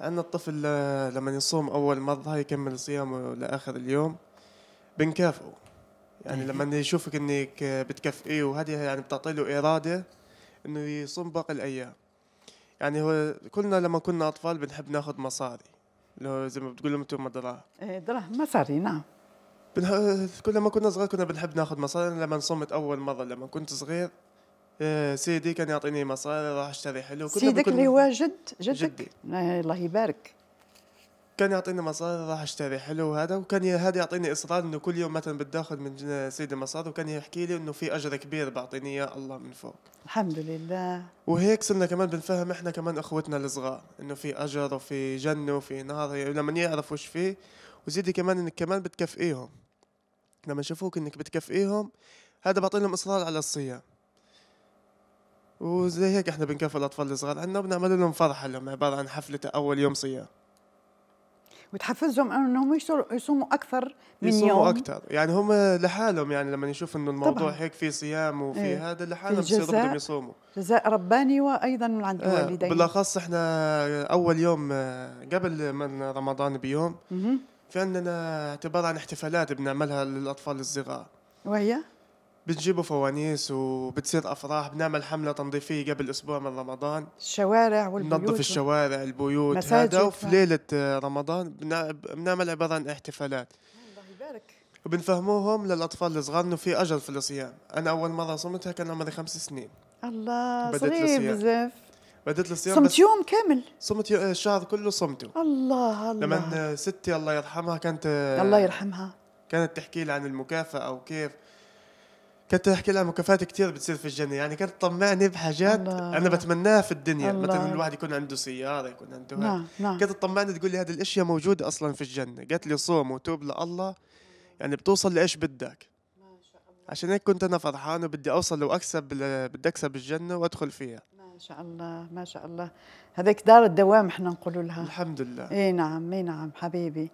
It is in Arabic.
أن الطفل لما يصوم أول مرة يكمل صيامه لآخر اليوم بنكافئه يعني طيب. لما يشوفك انك بتكافئيه وهذه يعني بتعطي له اراده انه يصوم باقي الايام يعني هو كلنا لما كنا اطفال بنحب ناخذ مصاري لو زي ما بتقول لهم انتم دراهم ايه دراهم مصاري نعم كل ما كنا صغار كنا بنحب ناخذ مصاري لما صمت اول مره لما كنت صغير آه، سيدي كان يعطيني مصاري راح اشتري حلو كنا سيدك اللي هو جد جدك جدي آه، الله يبارك كان يعطيني مصاري راح اشتري حلو وهذا وكان هذا يعطيني اصرار انه كل يوم مثلا بتاخذ من سيدي مصاري وكان يحكي لي انه في اجر كبير بعطيني اياه الله من فوق الحمد لله وهيك صرنا كمان بنفهم احنا كمان اخوتنا الصغار انه في اجر وفي جنه وفي نار يعني لما يعرف وش فيه وزيدي كمان انك كمان بتكفئيهم لما يشوفوك انك بتكفئيهم هذا بعطي لهم اصرار على الصيام وزي هيك احنا بنكافئ الاطفال الصغار عندنا وبنعمل لهم فرحه لهم عباره عن حفله اول يوم صيام وتحفزهم انهم يصوموا اكثر من يصوموا يوم اكثر يعني هم لحالهم يعني لما يشوفوا انه الموضوع طبعاً. هيك في صيام وفي ايه. هذا لحالهم بصير بدهم يصوموا جزاء رباني وايضا من عند آه. الوالدين بالاخص احنا اول يوم آه، قبل من رمضان بيوم في عندنا عباره عن احتفالات بنعملها للاطفال الصغار وهي بتجيبوا فوانيس وبتصير افراح بنعمل حمله تنظيفيه قبل اسبوع من رمضان الشوارع والبيوت ننظف الشوارع البيوت هذا وفي ليله رمضان بنعمل عباره عن احتفالات الله يبارك وبنفهموهم للاطفال الصغار انه في اجر في الصيام انا اول مره صمتها كان عمري خمس سنين الله صغير بزاف بديت الصيام صمت يوم كامل صمت الشهر كله صمته الله الله لما ستي الله يرحمها كانت الله يرحمها كانت تحكي لي عن المكافأة وكيف كنت احكي لها مكافآت كثير بتصير في الجنه يعني كانت تطمعني بحاجات الله. انا بتمناها في الدنيا الله. مثلا الواحد يكون عنده سياره يكون عنده نعم. نعم. كانت تطمعني تقول لي هذه الاشياء موجوده اصلا في الجنه قالت لي صوم وتوب لله يعني بتوصل لايش بدك عشان هيك كنت انا فرحان وبدي اوصل واكسب بدي اكسب الجنه وادخل فيها ما شاء الله ما شاء الله هذيك دار الدوام احنا نقول لها الحمد لله اي نعم اي نعم حبيبي